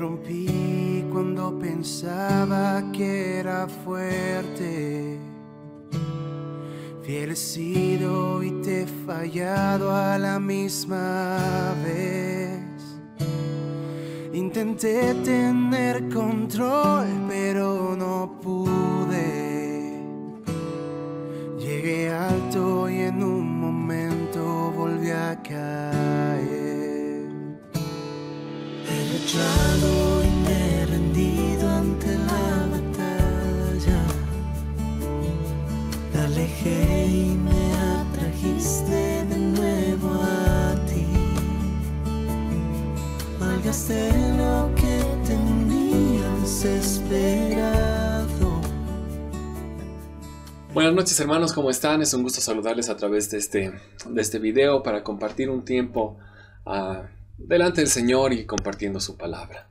rompí cuando pensaba que era fuerte. Fiel sido y te he fallado a la misma vez. Intenté tener control, pero no pude. Llegué alto y en un momento volví a caer. Que me atrajiste de nuevo a ti. de lo que tenías esperado. Buenas noches hermanos, ¿cómo están? Es un gusto saludarles a través de este, de este video para compartir un tiempo ah, delante del Señor y compartiendo su palabra.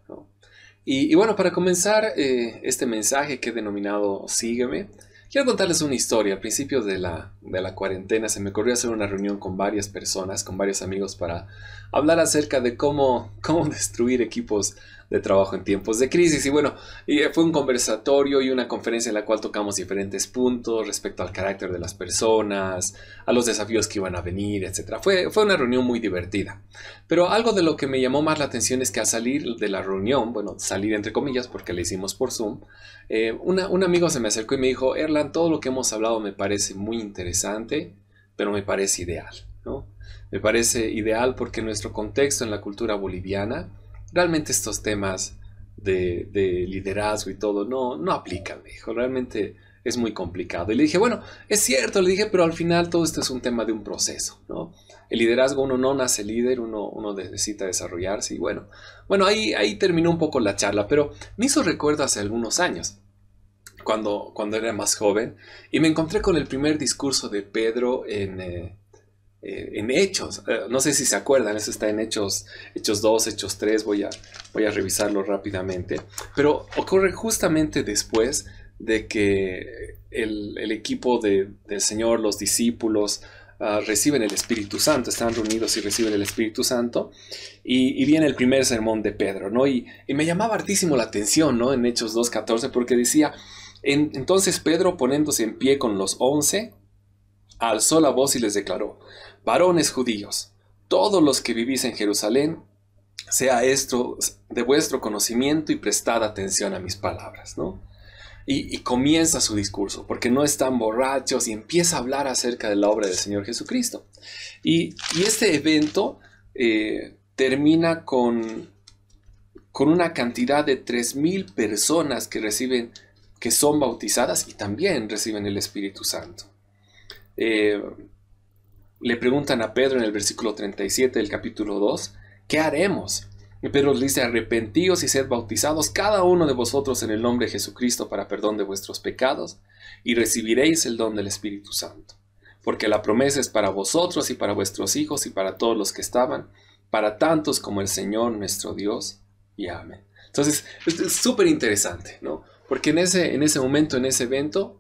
Y, bueno, para comenzar eh, este mensaje que he denominado Sígueme, Quiero contarles una historia. Al principio de la, de la cuarentena se me ocurrió hacer una reunión con varias personas, con varios amigos, para hablar acerca de cómo, cómo destruir equipos de trabajo en tiempos de crisis. Y bueno, eh, fue un conversatorio y una conferencia en la cual tocamos diferentes puntos respecto al carácter de las personas, a los desafíos que iban a venir, etc. Fue, fue una reunión muy divertida. Pero algo de lo que me llamó más la atención es que al salir de la reunión, bueno, salir entre comillas porque la hicimos por Zoom, eh, un amigo se me acercó y me dijo, Erlan, todo lo que hemos hablado me parece muy interesante, pero me parece ideal. ¿no? Me parece ideal porque nuestro contexto en la cultura boliviana realmente estos temas de, liderazgo y todo no, no aplican, dijo, realmente es muy complicado. Y le dije, bueno, es cierto, le dije, pero al final todo esto es un tema de un proceso, ¿no? El liderazgo, uno no nace líder, uno, uno necesita desarrollarse y bueno, bueno, ahí, ahí terminó un poco la charla, pero me hizo recuerdo hace algunos años. Cuando, cuando, era más joven, y me encontré con el primer discurso de Pedro en, eh, eh, en Hechos. Eh, no sé si se acuerdan, eso está en Hechos, Hechos 2, Hechos 3, voy a, voy a revisarlo rápidamente. Pero ocurre justamente después de que el, equipo del Señor, los discípulos, ah, reciben el Espíritu Santo, están reunidos y reciben el Espíritu Santo, y, viene el primer sermón de Pedro, ¿no? Y, me llamaba hartísimo la atención, ¿no? En Hechos 2.14, porque decía, entonces Pedro poniéndose en pie con los once, alzó la voz y les declaró, varones judíos, todos los que vivís en Jerusalén, sea esto de vuestro conocimiento y prestad atención a mis palabras, Y, comienza su discurso, porque no están borrachos y empieza a hablar acerca de la obra del Señor Jesucristo. Y, este evento eh, termina con, con una cantidad de 3.000 personas que reciben, que son bautizadas y también reciben el Espíritu Santo. Eh, le preguntan a Pedro en el versículo 37 del capítulo 2, ¿qué haremos? Y Pedro le dice, arrepentíos y sed bautizados cada uno de vosotros en el nombre de Jesucristo para perdón de vuestros pecados, y recibiréis el don del Espíritu Santo. Porque la promesa es para vosotros y para vuestros hijos y para todos los que estaban, para tantos como el Señor nuestro Dios, y amén. Entonces, es súper interesante, ¿no? Porque en ese, en ese momento, en ese evento,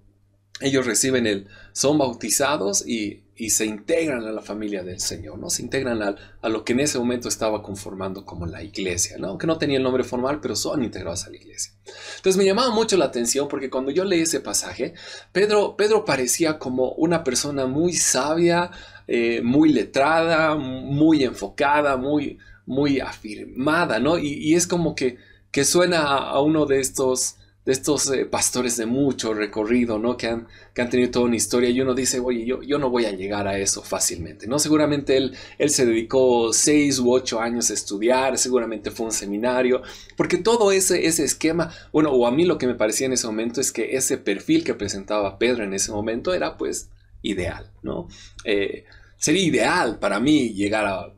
ellos reciben el, son bautizados y, se integran a la familia del Señor, ¿no? Se integran a, lo que en ese momento estaba conformando como la iglesia, ¿no? Aunque no tenía el nombre formal, pero son integrados a la iglesia. Entonces me llamaba mucho la atención porque cuando yo leí ese pasaje, Pedro, Pedro parecía como una persona muy sabia, eh, muy letrada, muy enfocada, muy, muy afirmada, ¿no? Y, es como que, que suena a uno de estos de estos eh, pastores de mucho recorrido, ¿no? Que han, han tenido toda una historia y uno dice, oye, yo, yo no voy a llegar a eso fácilmente, ¿no? Seguramente él, él se dedicó seis u ocho años a estudiar, seguramente fue un seminario, porque todo ese, ese esquema, bueno, o a mí lo que me parecía en ese momento es que ese perfil que presentaba Pedro en ese momento era pues ideal, ¿no? Eh, sería ideal para mí llegar a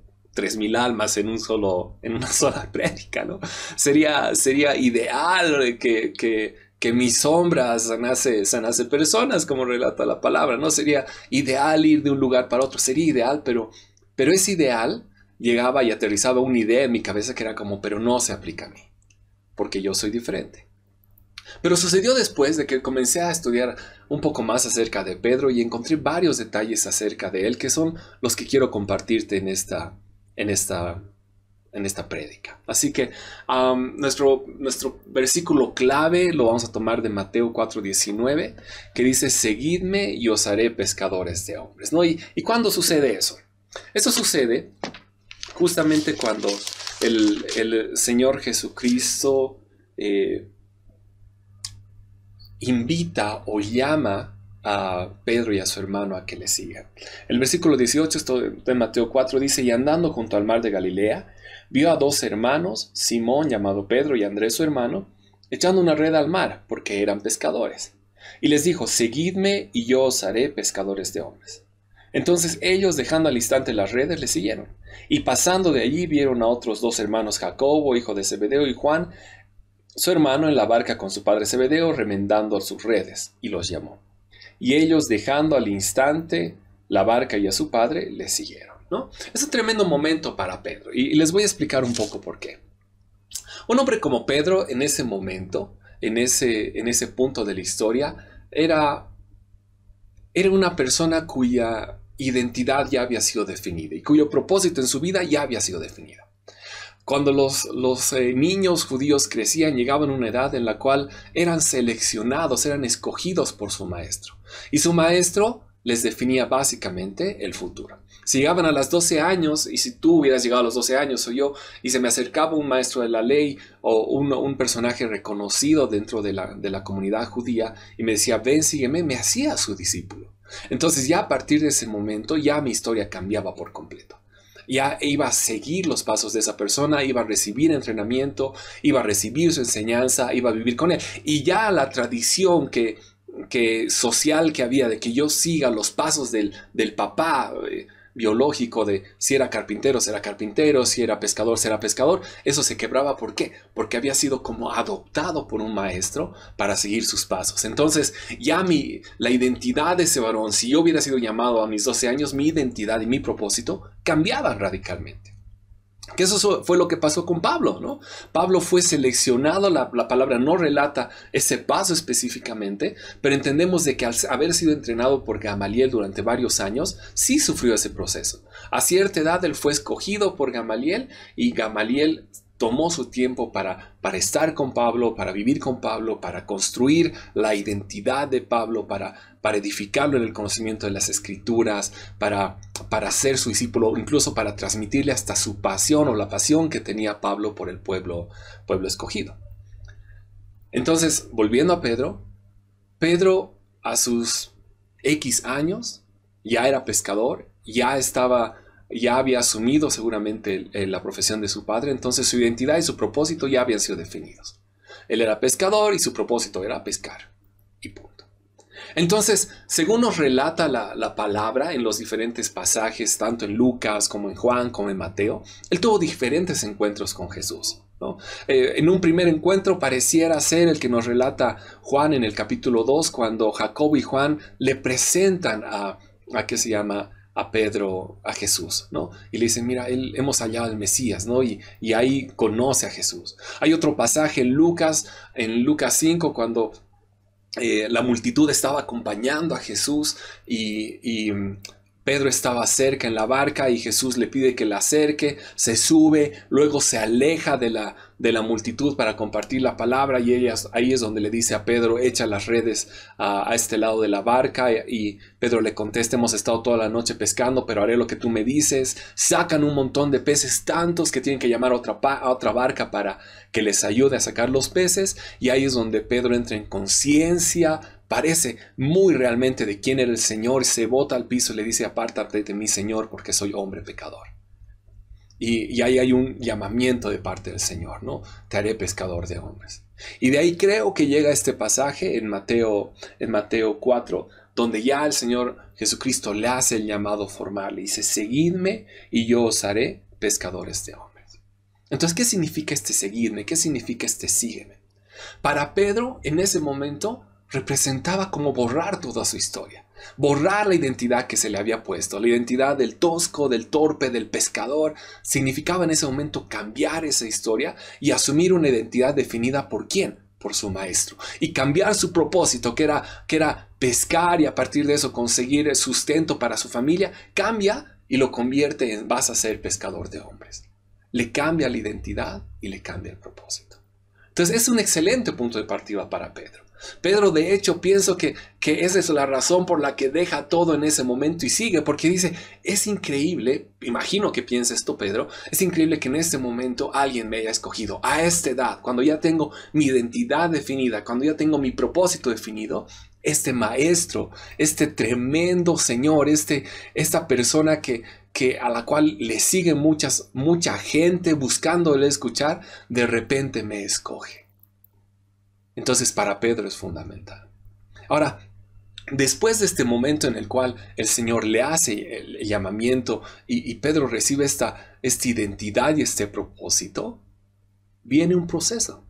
3.000 almas en, un solo, en una sola prédica, ¿no? Sería, sería ideal que, que, que mi sombra sanase, sanase personas, como relata la palabra, ¿no? Sería ideal ir de un lugar para otro, sería ideal, pero, pero ese ideal llegaba y aterrizaba una idea en mi cabeza que era como, pero no se aplica a mí, porque yo soy diferente. Pero sucedió después de que comencé a estudiar un poco más acerca de Pedro y encontré varios detalles acerca de él que son los que quiero compartirte en esta, en esta, en esta prédica. Así que nuestro, nuestro versículo clave lo vamos a tomar de Mateo 4:19, que dice, seguidme y os haré pescadores de hombres. ¿No? ¿Y, ¿Y cuándo sucede eso? Eso sucede justamente cuando el, Señor Jesucristo eh, invita o llama a Pedro y a su hermano a que le sigan. El versículo 18 de Mateo 4 dice, y andando junto al mar de Galilea, vio a dos hermanos, Simón llamado Pedro y Andrés su hermano, echando una red al mar, porque eran pescadores. Y les dijo, seguidme y yo os haré pescadores de hombres. Entonces ellos, dejando al instante las redes, le siguieron. Y pasando de allí vieron a otros dos hermanos, Jacobo, hijo de Zebedeo, y Juan, su hermano, en la barca con su padre Zebedeo, remendando sus redes, y los llamó y ellos dejando al instante la barca y a su padre le siguieron. ¿no? Es un tremendo momento para Pedro y les voy a explicar un poco por qué. Un hombre como Pedro en ese momento, en ese, en ese punto de la historia, era, era una persona cuya identidad ya había sido definida y cuyo propósito en su vida ya había sido definido. Cuando los, los eh, niños judíos crecían, llegaban a una edad en la cual eran seleccionados, eran escogidos por su maestro. Y su maestro les definía básicamente el futuro. Si llegaban a las 12 años, y si tú hubieras llegado a los 12 años o yo, y se me acercaba un maestro de la ley o un, personaje reconocido dentro de la, de la comunidad judía y me decía, ven, sígueme, me hacía su discípulo. Entonces ya a partir de ese momento ya mi historia cambiaba por completo ya iba a seguir los pasos de esa persona, iba a recibir entrenamiento, iba a recibir su enseñanza, iba a vivir con él. Y ya la tradición que, social que había de que yo siga los pasos del, papá, eh, biológico de si era carpintero, será carpintero, si era pescador, será pescador, eso se quebraba. ¿Por qué? Porque había sido como adoptado por un maestro para seguir sus pasos. Entonces, ya mi, la identidad de ese varón, si yo hubiera sido llamado a mis 12 años, mi identidad y mi propósito cambiaban radicalmente. Que eso fue lo que pasó con Pablo, ¿no? Pablo fue seleccionado, la, palabra no relata ese paso específicamente, pero entendemos de que al haber sido entrenado por Gamaliel durante varios años, sí sufrió ese proceso. A cierta edad él fue escogido por Gamaliel y Gamaliel tomó su tiempo para, para estar con Pablo, para vivir con Pablo, para construir la identidad de Pablo, para, para edificarlo en el conocimiento de las escrituras, para, para ser su discípulo, incluso para transmitirle hasta su pasión o la pasión que tenía Pablo por el pueblo, pueblo escogido. Entonces, volviendo a Pedro, Pedro a sus X años ya era pescador, ya estaba ya había asumido seguramente la profesión de su padre, entonces su identidad y su propósito ya habían sido definidos. Él era pescador y su propósito era pescar. Y punto. Entonces, según nos relata la, palabra en los diferentes pasajes, tanto en Lucas como en Juan como en Mateo, él tuvo diferentes encuentros con Jesús. Eh, en un primer encuentro pareciera ser el que nos relata Juan en el capítulo 2, cuando Jacobo y Juan le presentan a, a ¿qué se llama? a Pedro, a Jesús, ¿no? Y le dicen, mira, él, hemos hallado al Mesías, ¿no? Y, ahí conoce a Jesús. Hay otro pasaje en Lucas, en Lucas 5, cuando eh, la multitud estaba acompañando a Jesús y Pedro estaba cerca en la barca y Jesús le pide que la acerque, se sube, luego se aleja de la, de la multitud para compartir la palabra y ellas, ahí es donde le dice a Pedro, echa las redes a, este lado de la barca y, Pedro le contesta, hemos estado toda la noche pescando, pero haré lo que tú me dices, sacan un montón de peces, tantos que tienen que llamar otra, a otra barca para que les ayude a sacar los peces y ahí es donde Pedro entra en conciencia parece muy realmente de quién era el Señor, se bota al piso y le dice, apártate de mi Señor porque soy hombre pecador. Y, ahí hay un llamamiento de parte del Señor, ¿no? Te haré pescador de hombres. Y de ahí creo que llega este pasaje en Mateo, en Mateo 4, donde ya el Señor Jesucristo le hace el llamado formal, le dice, seguidme y yo os haré pescadores de hombres. Entonces, ¿qué significa este seguirme? ¿Qué significa este sígueme? Para Pedro, en ese momento, representaba como borrar toda su historia, borrar la identidad que se le había puesto, la identidad del tosco, del torpe, del pescador, significaba en ese momento cambiar esa historia y asumir una identidad definida por quién, por su maestro, y cambiar su propósito, que era, que era pescar y a partir de eso conseguir sustento para su familia, cambia y lo convierte en vas a ser pescador de hombres. Le cambia la identidad y le cambia el propósito. Entonces es un excelente punto de partida para Pedro. Pedro de hecho pienso que, que esa es la razón por la que deja todo en ese momento y sigue, porque dice, es increíble, imagino que piensa esto Pedro, es increíble que en este momento alguien me haya escogido, a esta edad, cuando ya tengo mi identidad definida, cuando ya tengo mi propósito definido, este maestro, este tremendo Señor, este, esta persona que, que a la cual le sigue muchas, mucha gente buscándole escuchar, de repente me escoge. Entonces para Pedro es fundamental. Ahora, después de este momento en el cual el Señor le hace el llamamiento y, y Pedro recibe esta, esta identidad y este propósito, viene un proceso,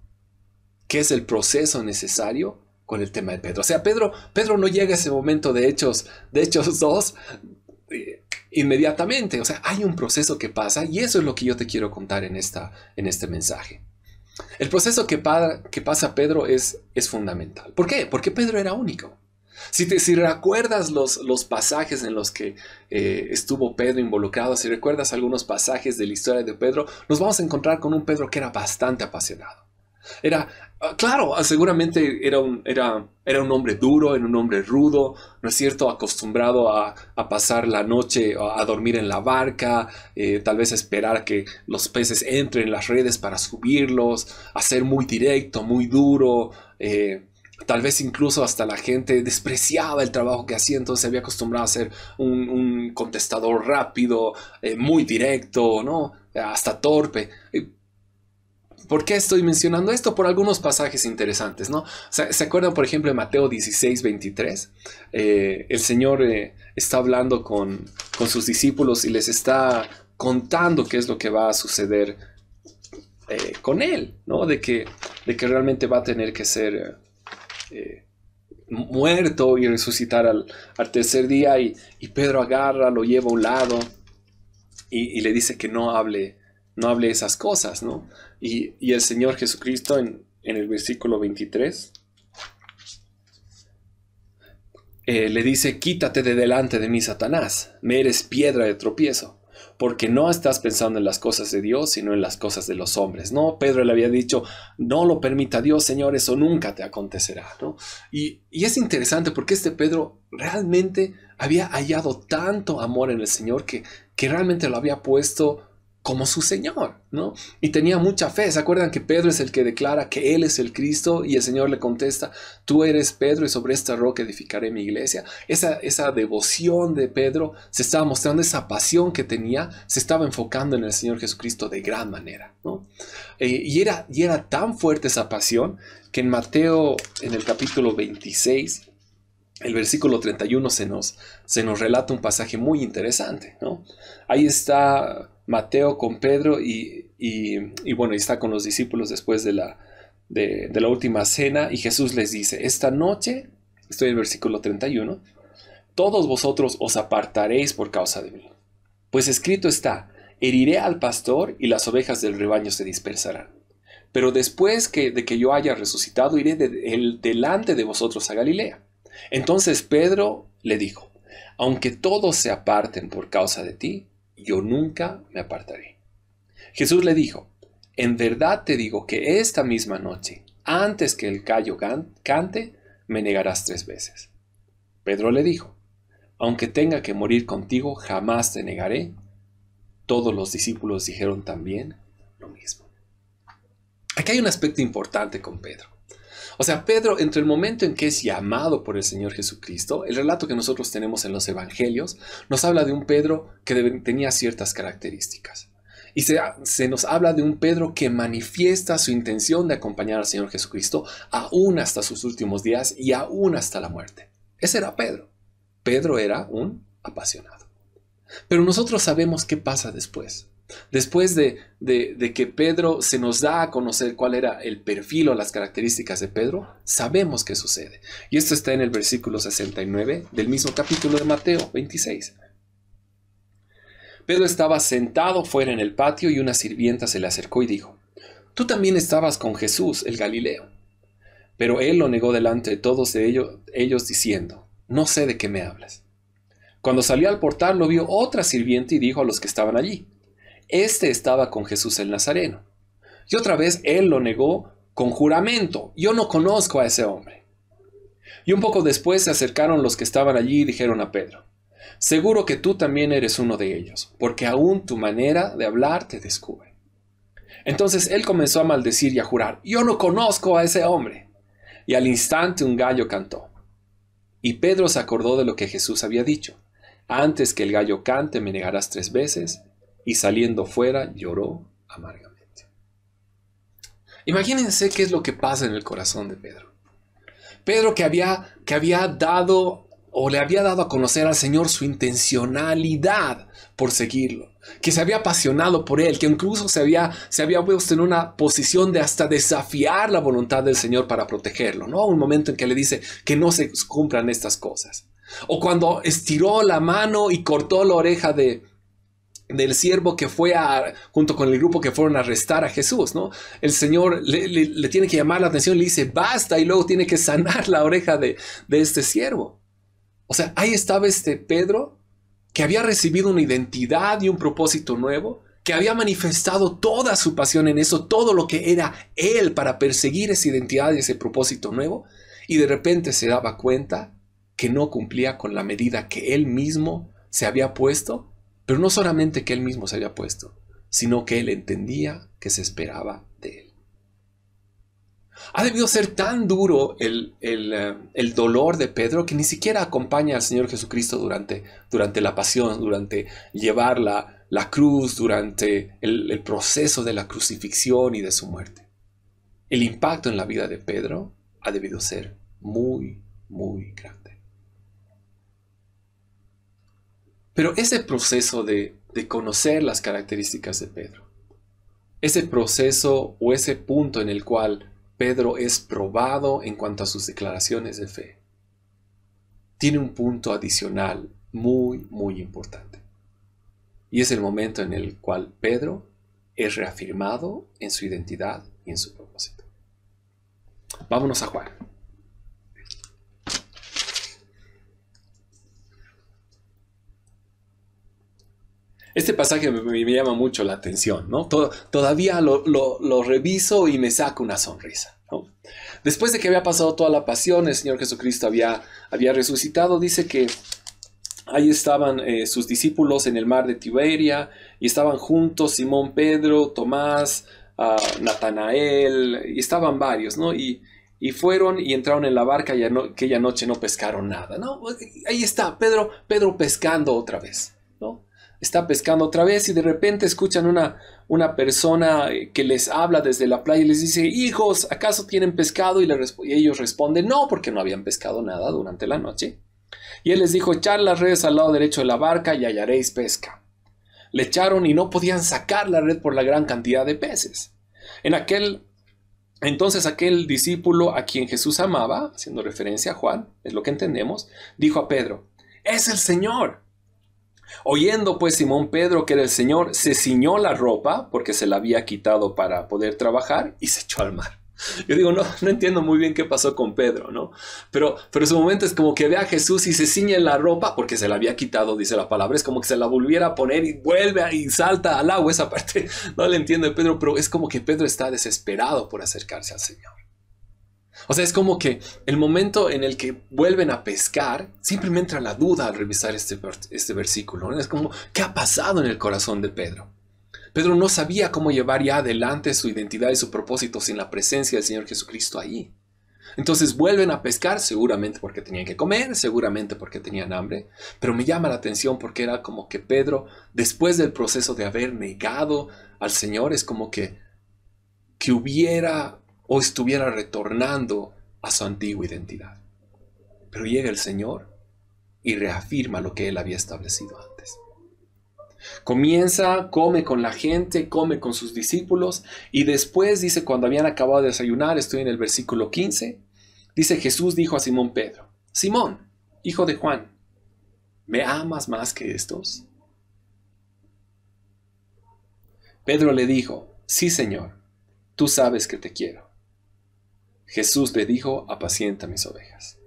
que es el proceso necesario con el tema de Pedro. O sea, Pedro, Pedro no llega a ese momento de hechos, de hechos dos eh, inmediatamente. O sea, hay un proceso que pasa y eso es lo que yo te quiero contar en, esta, en este mensaje. El proceso que, que pasa Pedro es, es fundamental. ¿Por qué? Porque Pedro era único. Si, te, si recuerdas los, pasajes en los que eh, estuvo Pedro involucrado, si recuerdas algunos pasajes de la historia de Pedro, nos vamos a encontrar con un Pedro que era bastante apasionado. Era, Ah, claro, ah, seguramente era un, era, era un hombre duro, era un hombre rudo, ¿no es cierto? Acostumbrado a, pasar la noche, a, dormir en la barca, eh, tal vez esperar que los peces entren en las redes para subirlos, a ser muy directo, muy duro. Eh, tal vez incluso hasta la gente despreciaba el trabajo que hacía, entonces se había acostumbrado a ser un, contestador rápido, eh, muy directo, ¿no? Hasta torpe ¿Por qué estoy mencionando esto? Por algunos pasajes interesantes, ¿no? ¿Se, acuerdan, por ejemplo, de Mateo 16, 23? Eh, el Señor eh, está hablando con, sus discípulos y les está contando qué es lo que va a suceder eh, con él, ¿no? De que, de que realmente va a tener que ser muerto y resucitar al, tercer día. Y, Pedro agarra, lo lleva a un lado y, le dice que no hable, no hable esas cosas, ¿no? Y, el Señor Jesucristo en, el versículo 23 eh, le dice, quítate de delante de mí, Satanás, me eres piedra de tropiezo, porque no estás pensando en las cosas de Dios, sino en las cosas de los hombres. No, Pedro le había dicho, no lo permita Dios, Señor, eso nunca te acontecerá. Y, y es interesante porque este Pedro realmente había hallado tanto amor en el Señor que, que realmente lo había puesto como su Señor, ¿no? Y tenía mucha fe. ¿Se acuerdan que Pedro es el que declara que Él es el Cristo? Y el Señor le contesta, tú eres Pedro y sobre esta roca edificaré mi iglesia. Esa, esa devoción de Pedro se estaba mostrando, esa pasión que tenía, se estaba enfocando en el Señor Jesucristo de gran manera, ¿no? Eh, y, era, y era tan fuerte esa pasión que en Mateo, en el capítulo 26, el versículo 31 se nos, se nos relata un pasaje muy interesante, ¿no? Ahí está Mateo con Pedro y, y, bueno, y está con los discípulos después de la, de, la última cena y Jesús les dice, esta noche, estoy en el versículo 31, todos vosotros os apartaréis por causa de mí. Pues escrito está, heriré al pastor y las ovejas del rebaño se dispersarán. Pero después que, de que yo haya resucitado, iré delante de vosotros a Galilea. Entonces Pedro le dijo, aunque todos se aparten por causa de ti, yo nunca me apartaré. Jesús le dijo, en verdad te digo que esta misma noche, antes que el gallo cante, me negarás tres veces. Pedro le dijo, aunque tenga que morir contigo, jamás te negaré. Todos los discípulos dijeron también lo mismo. Aquí hay un aspecto importante con Pedro. O sea, Pedro, entre el momento en que es llamado por el Señor Jesucristo, el relato que nosotros tenemos en los Evangelios nos habla de un Pedro que tenía ciertas características. Y se, se, nos habla de un Pedro que manifiesta su intención de acompañar al Señor Jesucristo aún hasta sus últimos días y aún hasta la muerte. Ese era Pedro. Pedro era un apasionado. Pero nosotros sabemos qué pasa después. Después de, que Pedro se nos da a conocer cuál era el perfil o las características de Pedro, sabemos qué sucede. Y esto está en el versículo 69 del mismo capítulo de Mateo 26. Pedro estaba sentado fuera en el patio y una sirvienta se le acercó y dijo, Tú también estabas con Jesús, el Galileo. Pero él lo negó delante de todos ellos, ellos diciendo, No sé de qué me hablas. Cuando salió al portal lo vio otra sirvienta y dijo a los que estaban allí, este estaba con Jesús el Nazareno. Y otra vez él lo negó con juramento. Yo no conozco a ese hombre. Y un poco después se acercaron los que estaban allí y dijeron a Pedro, Seguro que tú también eres uno de ellos, porque aún tu manera de hablar te descubre. Entonces él comenzó a maldecir y a jurar, Yo no conozco a ese hombre. Y al instante un gallo cantó. Y Pedro se acordó de lo que Jesús había dicho, Antes que el gallo cante me negarás tres veces y saliendo fuera lloró amargamente. Imagínense qué es lo que pasa en el corazón de Pedro. Pedro que había, que había dado o le había dado a conocer al Señor su intencionalidad por seguirlo, que se había apasionado por él, que incluso se había, se había puesto en una posición de hasta desafiar la voluntad del Señor para protegerlo, ¿no? Un momento en que le dice que no se cumplan estas cosas. O cuando estiró la mano y cortó la oreja de, del siervo que fue junto con el grupo que fueron a arrestar a Jesús, ¿no? El Señor le, tiene que llamar la atención, le dice, basta, y luego tiene que sanar la oreja de, de este siervo. O sea, ahí estaba este Pedro que había recibido una identidad y un propósito nuevo, que había manifestado toda su pasión en eso, todo lo que era él para perseguir esa identidad y ese propósito nuevo, y de repente se daba cuenta que no cumplía con la medida que él mismo se había puesto pero no solamente que él mismo se había puesto, sino que él entendía que se esperaba de él. Ha debido ser tan duro el, eh, dolor de Pedro que ni siquiera acompaña al Señor Jesucristo durante, durante la pasión, durante llevar la, cruz, durante el proceso de la crucifixión y de su muerte. El impacto en la vida de Pedro ha debido ser muy, muy grande. Pero ese proceso de, conocer las características de Pedro, ese proceso o ese punto en el cual Pedro es probado en cuanto a sus declaraciones de fe, tiene un punto adicional muy, muy importante. Y es el momento en el cual Pedro es reafirmado en su identidad y en su propósito. Vámonos a Juan. Este pasaje me, llama mucho la atención, ¿no? todavía lo, reviso y me saca una sonrisa, ¿no? Después de que había pasado toda la pasión, el Señor Jesucristo había, resucitado, dice que ahí estaban eh, sus discípulos en el mar de Tiberia y estaban juntos Simón Pedro, Tomás, ah, Natanael, y estaban varios, ¿no? Y, fueron y entraron en la barca y aquella noche no pescaron nada, ¿no? Ahí está, Pedro, Pedro pescando otra vez, ¿no? está pescando otra vez y de repente escuchan una, una persona eh, que les habla desde la playa y les dice, hijos, ¿acaso tienen pescado? Y, ellos responden, no, porque no habían pescado nada durante la noche. Y él les dijo, echar las redes al lado derecho de la barca y hallaréis pesca. Le echaron y no podían sacar la red por la gran cantidad de peces. En aquel entonces aquel discípulo a quien Jesús amaba, haciendo referencia a Juan, es lo que entendemos, dijo a Pedro, es el Señor. Oyendo pues Simón Pedro que era el Señor, se ciñó la ropa porque se la había quitado para poder trabajar y se echó al mar. Yo digo, no, no entiendo muy bien qué pasó con Pedro, ¿no? Pero, pero en su momento es como que ve a Jesús y se ciñe la ropa porque se la había quitado, dice la palabra. Es como que se la volviera a poner y vuelve a, y salta al agua. Esa parte no le entiendo Pedro, pero es como que Pedro está desesperado por acercarse al Señor. O sea, es como que el momento en el que vuelven a pescar, siempre me entra la duda al revisar este, este versículo. Es como, ¿qué ha pasado en el corazón de Pedro? Pedro no sabía cómo llevar ya adelante su identidad y su propósito sin la presencia del Señor Jesucristo ahí. Entonces vuelven a pescar, seguramente porque tenían que comer, seguramente porque tenían hambre, pero me llama la atención porque era como que Pedro, después del proceso de haber negado al Señor, es como que, que hubiera o estuviera retornando a su antigua identidad. Pero llega el Señor y reafirma lo que él había establecido antes. Comienza, come con la gente, come con sus discípulos y después dice, cuando habían acabado de desayunar, estoy en el versículo 15, dice Jesús dijo a Simón Pedro, Simón, hijo de Juan, ¿me amas más que estos? Pedro le dijo, sí Señor, tú sabes que te quiero. Jesús le dijo, apacienta mis ovejas.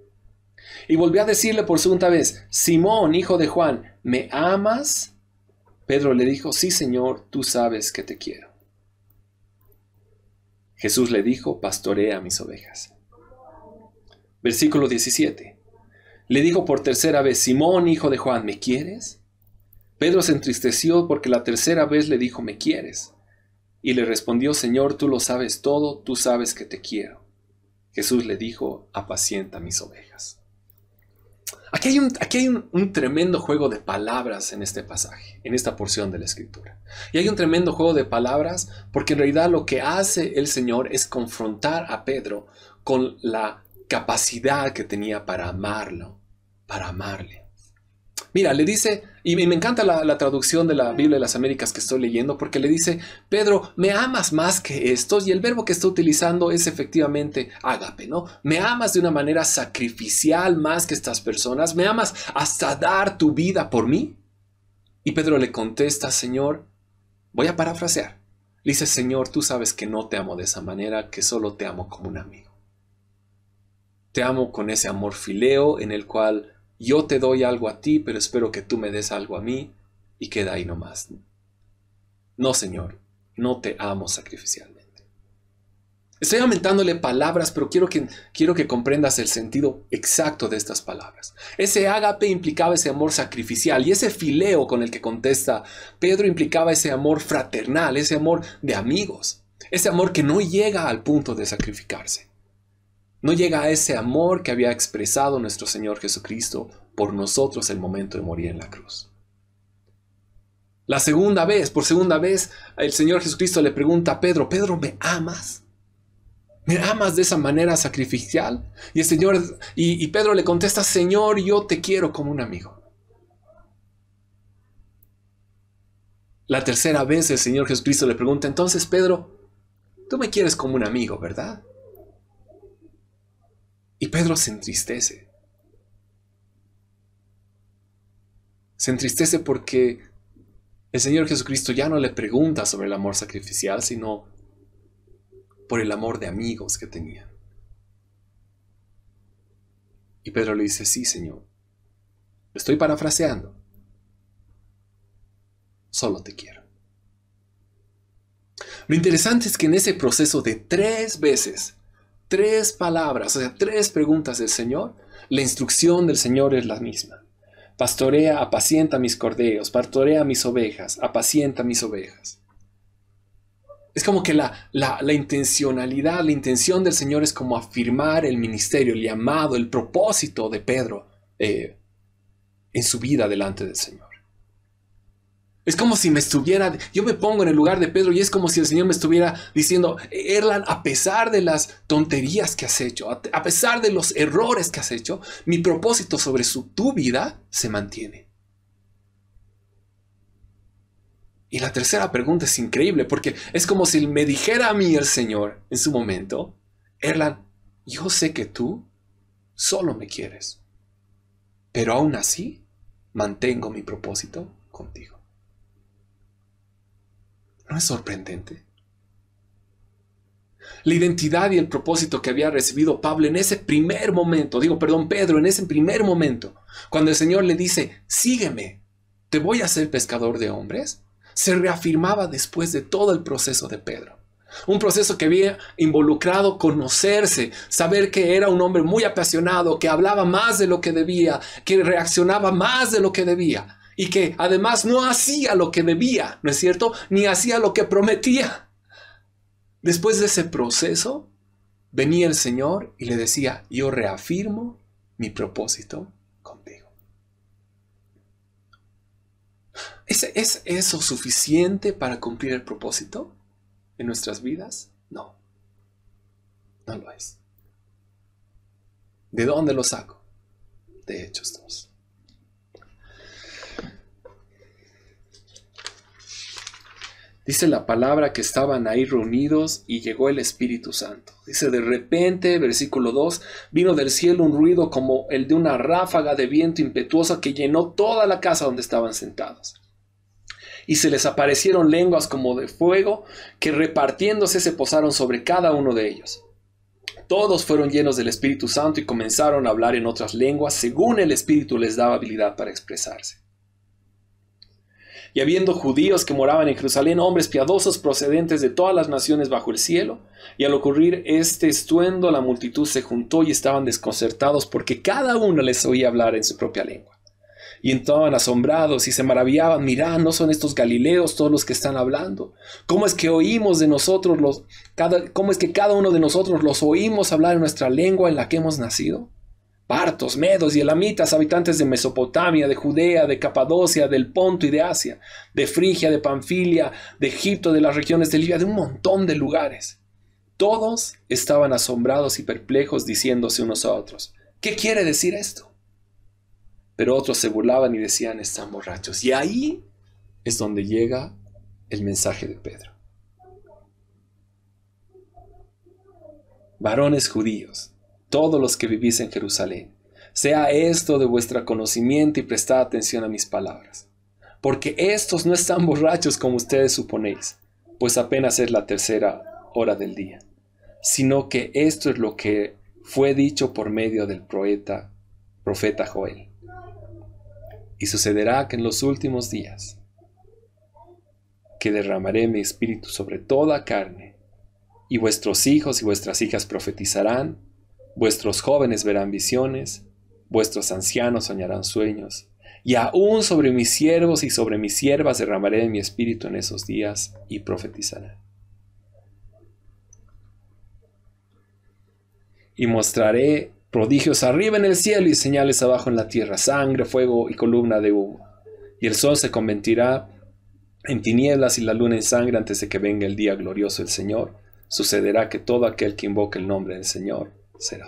Y volvió a decirle por segunda vez, Simón, hijo de Juan, ¿me amas? Pedro le dijo, sí, Señor, tú sabes que te quiero. Jesús le dijo, pastorea mis ovejas. Versículo 17. Le dijo por tercera vez, Simón, hijo de Juan, ¿me quieres? Pedro se entristeció porque la tercera vez le dijo, ¿me quieres? Y le respondió, Señor, tú lo sabes todo, tú sabes que te quiero. Jesús le dijo, apacienta mis ovejas. Aquí hay, un, aquí hay tremendo juego de palabras en este pasaje, en esta porción de la escritura. Y hay un tremendo juego de palabras porque en realidad lo que hace el Señor es confrontar a Pedro con la capacidad que tenía para amarlo, para amarle. Mira, le dice, y me encanta la, traducción de la Biblia de las Américas que estoy leyendo, porque le dice, Pedro, me amas más que estos, y el verbo que está utilizando es efectivamente ágape, ¿no? Me amas de una manera sacrificial más que estas personas, me amas hasta dar tu vida por mí. Y Pedro le contesta, Señor, voy a parafrasear. Le dice, Señor, tú sabes que no te amo de esa manera, que solo te amo como un amigo. Te amo con ese amor fileo en el cual yo te doy algo a ti, pero espero que tú me des algo a mí, y queda ahí nomás. No, Señor, no te amo sacrificialmente. Estoy aumentándole palabras, pero quiero que, quiero que comprendas el sentido exacto de estas palabras. Ese ágape implicaba ese amor sacrificial y ese fileo con el que contesta Pedro implicaba ese amor fraternal, ese amor de amigos, ese amor que no llega al punto de sacrificarse. No llega a ese amor que había expresado nuestro Señor Jesucristo por nosotros el momento de morir en la cruz. La segunda vez, por segunda vez, el Señor Jesucristo le pregunta a Pedro, Pedro, ¿me amas? ¿Me amas de esa manera sacrificial? Y el Señor y, Pedro le contesta, Señor, yo te quiero como un amigo. La tercera vez el Señor Jesucristo le pregunta, entonces Pedro, tú me quieres como un amigo, ¿verdad? Y Pedro se entristece. Se entristece porque el Señor Jesucristo ya no le pregunta sobre el amor sacrificial, sino por el amor de amigos que tenía. Y Pedro le dice, sí, Señor, estoy parafraseando, solo te quiero. Lo interesante es que en ese proceso de tres veces tres palabras, o sea, tres preguntas del Señor, la instrucción del Señor es la misma. Pastorea, apacienta mis cordeos, pastorea mis ovejas, apacienta mis ovejas. Es como que la, intencionalidad, la intención del Señor es como afirmar el ministerio, el llamado, el propósito de Pedro eh, en su vida delante del Señor. Es como si me estuviera, yo me pongo en el lugar de Pedro y es como si el Señor me estuviera diciendo, Erlan, a pesar de las tonterías que has hecho, a pesar de los errores que has hecho, mi propósito sobre su, tu vida se mantiene. Y la tercera pregunta es increíble porque es como si me dijera a mí el Señor en su momento, Erlan, yo sé que tú solo me quieres, pero aún así mantengo mi propósito contigo. ¿No es sorprendente? La identidad y el propósito que había recibido Pablo en ese primer momento, digo, perdón, Pedro, en ese primer momento, cuando el Señor le dice, sígueme, te voy a ser pescador de hombres, se reafirmaba después de todo el proceso de Pedro. Un proceso que había involucrado conocerse, saber que era un hombre muy apasionado, que hablaba más de lo que debía, que reaccionaba más de lo que debía y que además no hacía lo que debía, ¿no es cierto? Ni hacía lo que prometía. Después de ese proceso, venía el Señor y le decía, yo reafirmo mi propósito contigo. ¿Es, ¿Es, eso suficiente para cumplir el propósito en nuestras vidas? No, no lo es. ¿De dónde lo saco? De Hechos 2. Dice la palabra que estaban ahí reunidos y llegó el Espíritu Santo. Dice de repente, versículo 2, vino del cielo un ruido como el de una ráfaga de viento impetuosa que llenó toda la casa donde estaban sentados. Y se les aparecieron lenguas como de fuego que repartiéndose se posaron sobre cada uno de ellos. Todos fueron llenos del Espíritu Santo y comenzaron a hablar en otras lenguas según el Espíritu les daba habilidad para expresarse. Y habiendo judíos que moraban en Jerusalén, hombres piadosos procedentes de todas las naciones bajo el cielo, y al ocurrir este estuendo, la multitud se juntó y estaban desconcertados porque cada uno les oía hablar en su propia lengua. Y entraban asombrados y se maravillaban, Mirá, ¿no son estos galileos todos los que están hablando? ¿Cómo es que oímos de nosotros los, cada, cómo es que cada uno de nosotros los oímos hablar en nuestra lengua en la que hemos nacido? partos, medos y elamitas, habitantes de Mesopotamia, de Judea, de Capadocia, del Ponto y de Asia, de Frigia, de Panfilia, de Egipto, de las regiones de Libia, de un montón de lugares. Todos estaban asombrados y perplejos diciéndose unos a otros, ¿qué quiere decir esto? Pero otros se burlaban y decían, están borrachos. Y ahí es donde llega el mensaje de Pedro. Varones judíos, todos los que vivís en Jerusalén. Sea esto de vuestro conocimiento y prestad atención a mis palabras. Porque estos no están borrachos como ustedes suponéis, pues apenas es la tercera hora del día, sino que esto es lo que fue dicho por medio del profeta, profeta Joel. Y sucederá que en los últimos días, que derramaré mi espíritu sobre toda carne, y vuestros hijos y vuestras hijas profetizarán, Vuestros jóvenes verán visiones, vuestros ancianos soñarán sueños, y aún sobre mis siervos y sobre mis siervas derramaré de mi espíritu en esos días y profetizaré. Y mostraré prodigios arriba en el cielo y señales abajo en la tierra, sangre, fuego y columna de humo. Y el sol se convertirá en tinieblas y la luna en sangre antes de que venga el día glorioso del Señor. Sucederá que todo aquel que invoque el nombre del Señor ser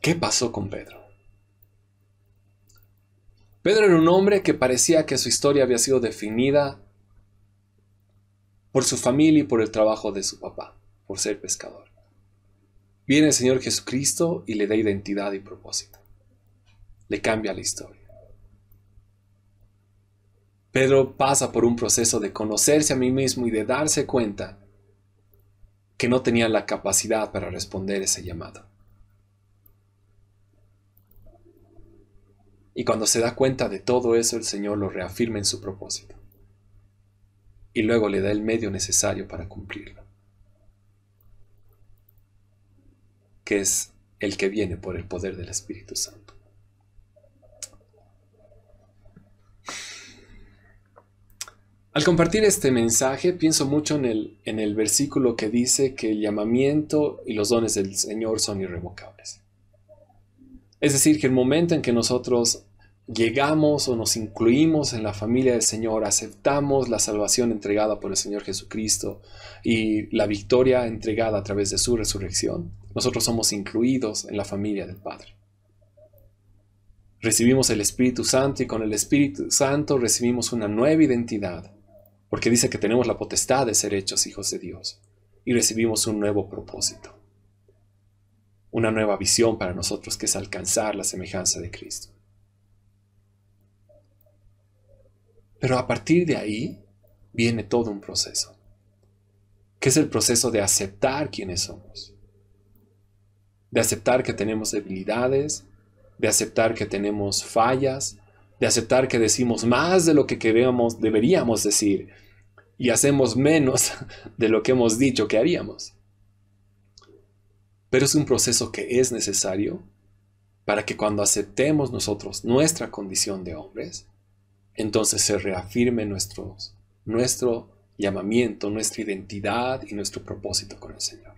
¿Qué pasó con Pedro? Pedro era un hombre que parecía que su historia había sido definida por su familia y por el trabajo de su papá, por ser pescador. Viene el Señor Jesucristo y le da identidad y propósito. Le cambia la historia. Pedro pasa por un proceso de conocerse a mí mismo y de darse cuenta que no tenía la capacidad para responder ese llamado. Y cuando se da cuenta de todo eso, el Señor lo reafirma en su propósito. Y luego le da el medio necesario para cumplirlo. Que es el que viene por el poder del Espíritu Santo. Al compartir este mensaje pienso mucho en el, en el versículo que dice que el llamamiento y los dones del Señor son irrevocables. Es decir, que el momento en que nosotros llegamos o nos incluimos en la familia del Señor, aceptamos la salvación entregada por el Señor Jesucristo y la victoria entregada a través de su resurrección, nosotros somos incluidos en la familia del Padre. Recibimos el Espíritu Santo y con el Espíritu Santo recibimos una nueva identidad porque dice que tenemos la potestad de ser hechos hijos de Dios y recibimos un nuevo propósito, una nueva visión para nosotros que es alcanzar la semejanza de Cristo. Pero a partir de ahí viene todo un proceso, que es el proceso de aceptar quiénes somos, de aceptar que tenemos debilidades, de aceptar que tenemos fallas, de aceptar que decimos más de lo que deberíamos decir, y hacemos menos de lo que hemos dicho que haríamos. Pero es un proceso que es necesario para que cuando aceptemos nosotros nuestra condición de hombres, entonces se reafirme nuestro llamamiento, nuestra identidad y nuestro propósito con el Señor.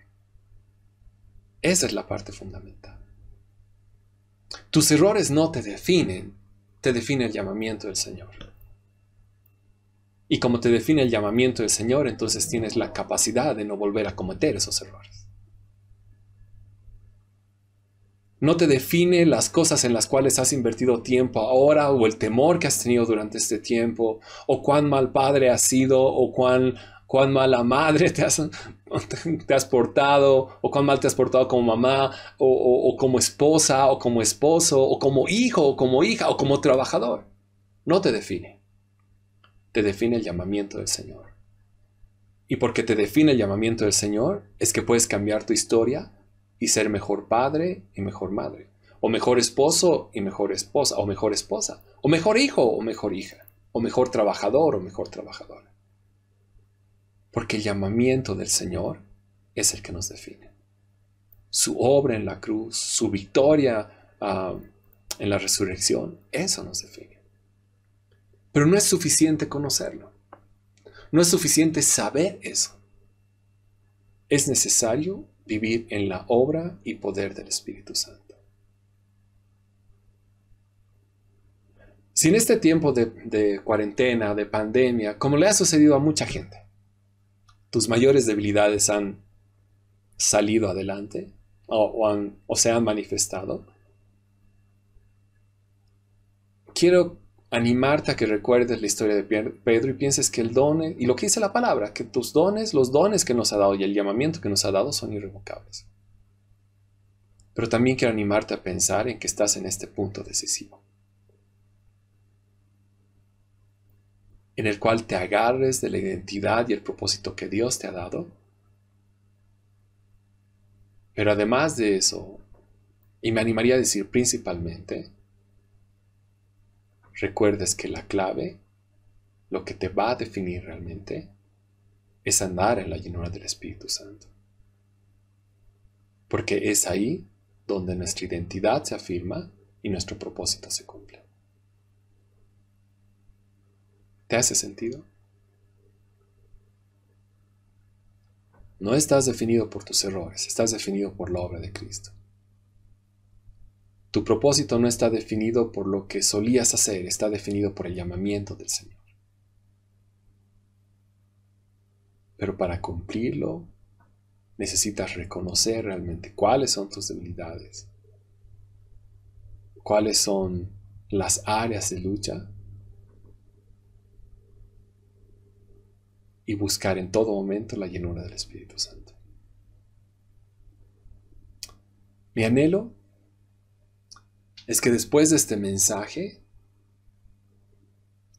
Esa es la parte fundamental. Tus errores no te definen, te define el llamamiento del Señor. Y como te define el llamamiento del Señor, entonces tienes la capacidad de no volver a cometer esos errores. No te define las cosas en las cuales has invertido tiempo ahora o el temor que has tenido durante este tiempo o cuán mal padre has sido o cuán cuán mala madre te has, te has portado, o cuán mal te has portado como mamá, o, como esposa, o como esposo, o como hijo, o como hija, o como trabajador. No te define. Te define el llamamiento del Señor. Y porque te define el llamamiento del Señor, es que puedes cambiar tu historia y ser mejor padre y mejor madre, o mejor esposo y mejor esposa, o mejor esposa, o mejor hijo o mejor hija, o mejor trabajador o mejor trabajadora porque el llamamiento del Señor es el que nos define. Su obra en la cruz, su victoria en la resurrección, eso nos define. Pero no es suficiente conocerlo. No es suficiente saber eso. Es necesario vivir en la obra y poder del Espíritu Santo. Si en este tiempo de cuarentena, de pandemia, como le ha sucedido a mucha gente, tus mayores debilidades han salido adelante o, se han manifestado, quiero animarte a que recuerdes la historia de Pedro y pienses que el don, y lo que dice la palabra, que tus dones, los dones que nos ha dado y el llamamiento que nos ha dado son irrevocables. Pero también quiero animarte a pensar en que estás en este punto decisivo. en el cual te agarres de la identidad y el propósito que Dios te ha dado. Pero además de eso, y me animaría a decir principalmente, recuerdes que la clave, lo que te va a definir realmente, es andar en la llenura del Espíritu Santo. Porque es ahí donde nuestra identidad se afirma y nuestro propósito se cumple. ¿Te hace sentido? No estás definido por tus errores, estás definido por la obra de Cristo. Tu propósito no está definido por lo que solías hacer, está definido por el llamamiento del Señor. Pero para cumplirlo necesitas reconocer realmente cuáles son tus debilidades, cuáles son las áreas de lucha y buscar en todo momento la llenura del Espíritu Santo. Mi anhelo es que después de este mensaje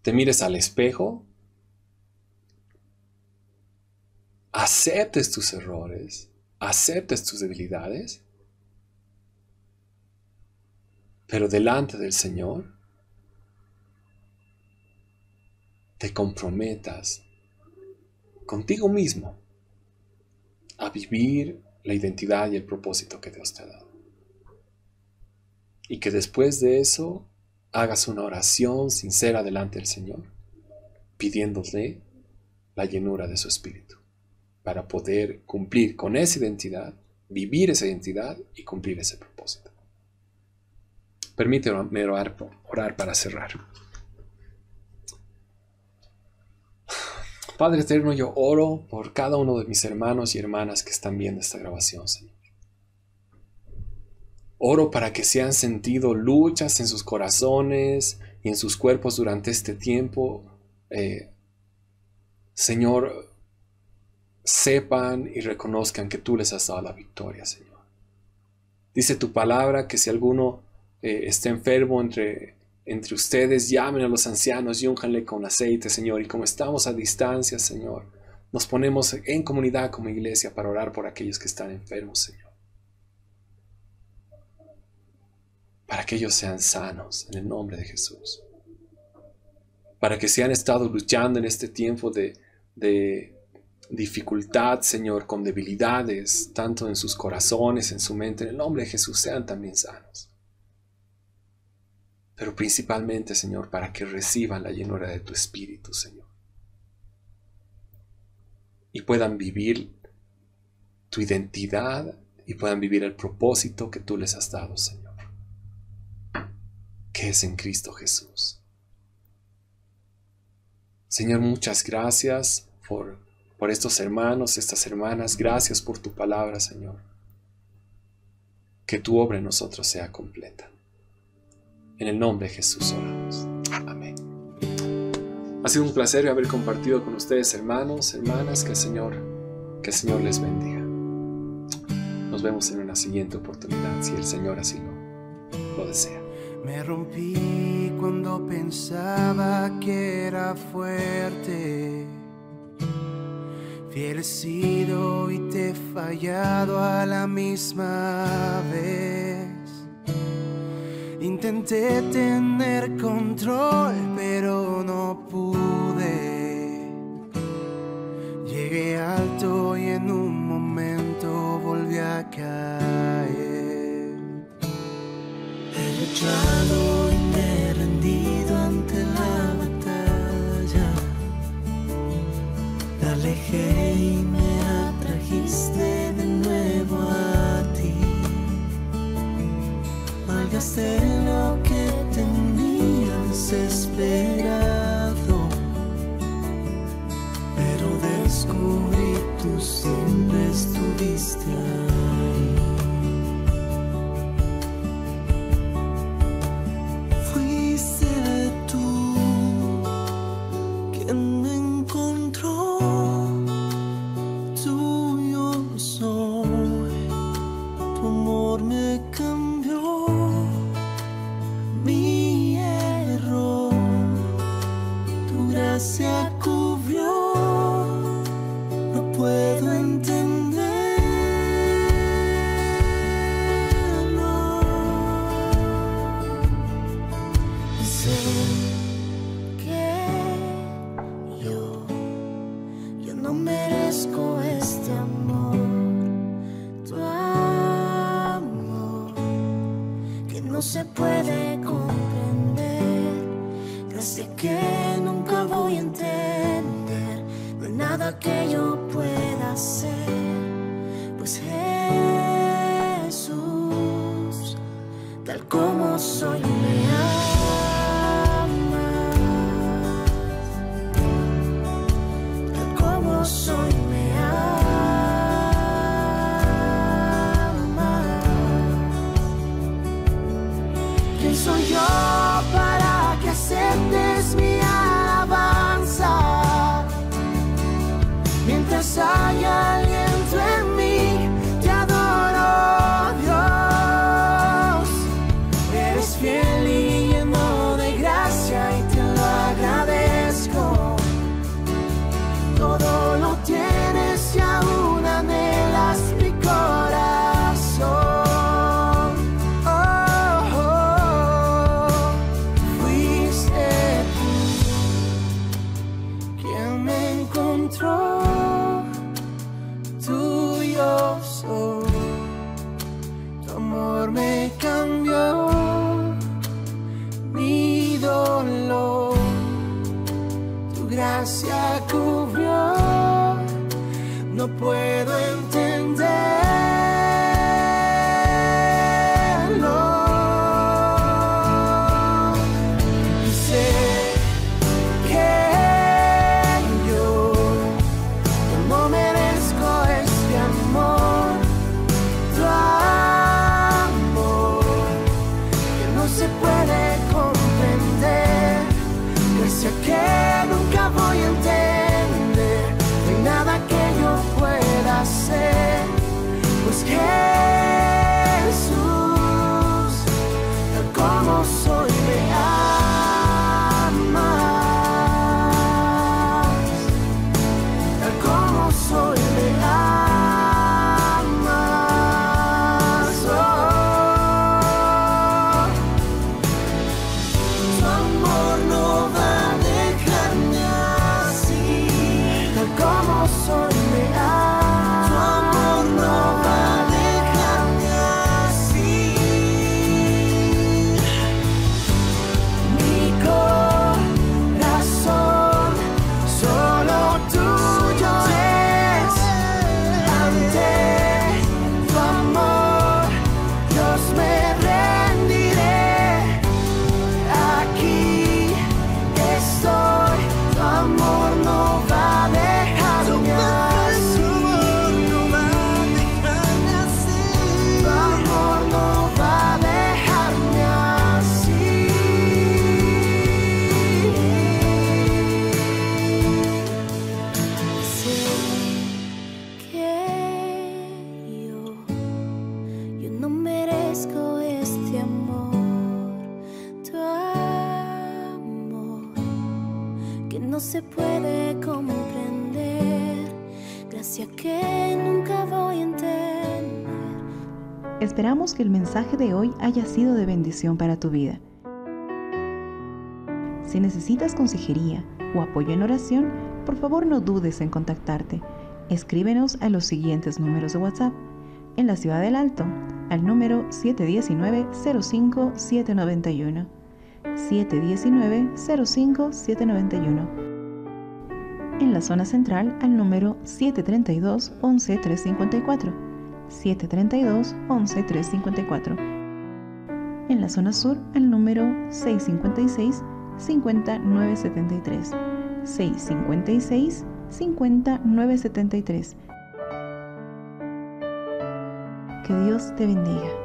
te mires al espejo, aceptes tus errores, aceptes tus debilidades, pero delante del Señor te comprometas contigo mismo a vivir la identidad y el propósito que Dios te ha dado. Y que después de eso hagas una oración sincera delante del Señor, pidiéndole la llenura de su espíritu, para poder cumplir con esa identidad, vivir esa identidad y cumplir ese propósito. Permíteme orar, orar para cerrar. Padre eterno, yo oro por cada uno de mis hermanos y hermanas que están viendo esta grabación, Señor. Oro para que se han sentido luchas en sus corazones y en sus cuerpos durante este tiempo. Eh, Señor, sepan y reconozcan que tú les has dado la victoria, Señor. Dice tu palabra que si alguno eh, está enfermo entre entre ustedes, llamen a los ancianos y unjanle con aceite, Señor. Y como estamos a distancia, Señor, nos ponemos en comunidad como iglesia para orar por aquellos que están enfermos, Señor. Para que ellos sean sanos en el nombre de Jesús. Para que se han estado luchando en este tiempo de dificultad, Señor, con debilidades, tanto en sus corazones, en su mente, en el nombre de Jesús, sean también sanos pero principalmente, Señor, para que reciban la llenura de tu Espíritu, Señor. Y puedan vivir tu identidad y puedan vivir el propósito que tú les has dado, Señor, que es en Cristo Jesús. Señor, muchas gracias por, por estos hermanos, estas hermanas. Gracias por tu palabra, Señor. Que tu obra en nosotros sea completa. En el nombre de Jesús oramos. Amén. Ha sido un placer haber compartido con ustedes, hermanos, hermanas, que el Señor, que el Señor les bendiga. Nos vemos en una siguiente oportunidad, si el Señor así lo, lo desea. Me rompí cuando pensaba que era fuerte. Fiel sido y te he fallado a la misma vez. Intenté tener control, pero no pude. Llegué alto y en un momento volví a caer. He luchado y me he rendido ante la batalla. Te alejé y me atrajiste de nuevo a ti. Malgasté desesperado, pero descubrí tú siempre estuviste este amor, que no se puede comprender, gracias que nunca voy a entender. Esperamos que el mensaje de hoy haya sido de bendición para tu vida. Si necesitas consejería o apoyo en oración, por favor no dudes en contactarte. Escríbenos a los siguientes números de WhatsApp. En la ciudad del Alto, al número 719 05791. 719 05791 En la zona central al número 732-11354. 732-11354. En la zona sur al número 656-50973. 656-50973. Dios te bendiga.